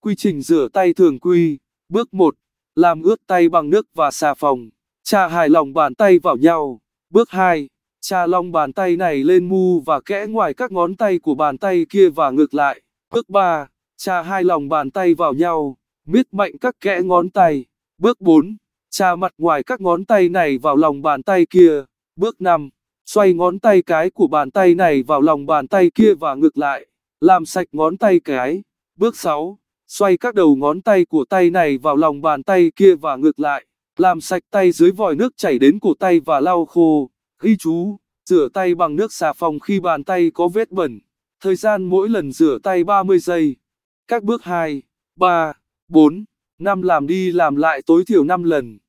Quy trình rửa tay thường quy. Bước 1. Làm ướt tay bằng nước và xà phòng. Trà hài lòng bàn tay vào nhau. Bước 2. Trà lòng bàn tay này lên mu và kẽ ngoài các ngón tay của bàn tay kia và ngược lại. Bước 3. Trà hai lòng bàn tay vào nhau. Miết mạnh các kẽ ngón tay. Bước 4. Trà mặt ngoài các ngón tay này vào lòng bàn tay kia. Bước 5. Xoay ngón tay cái của bàn tay này vào lòng bàn tay kia và ngược lại. Làm sạch ngón tay cái. Bước 6 xoay các đầu ngón tay của tay này vào lòng bàn tay kia và ngược lại, làm sạch tay dưới vòi nước chảy đến cổ tay và lau khô. Ghi chú, rửa tay bằng nước xà phòng khi bàn tay có vết bẩn. Thời gian mỗi lần rửa tay 30 giây. Các bước 2, 3, 4, 5 làm đi làm lại tối thiểu 5 lần.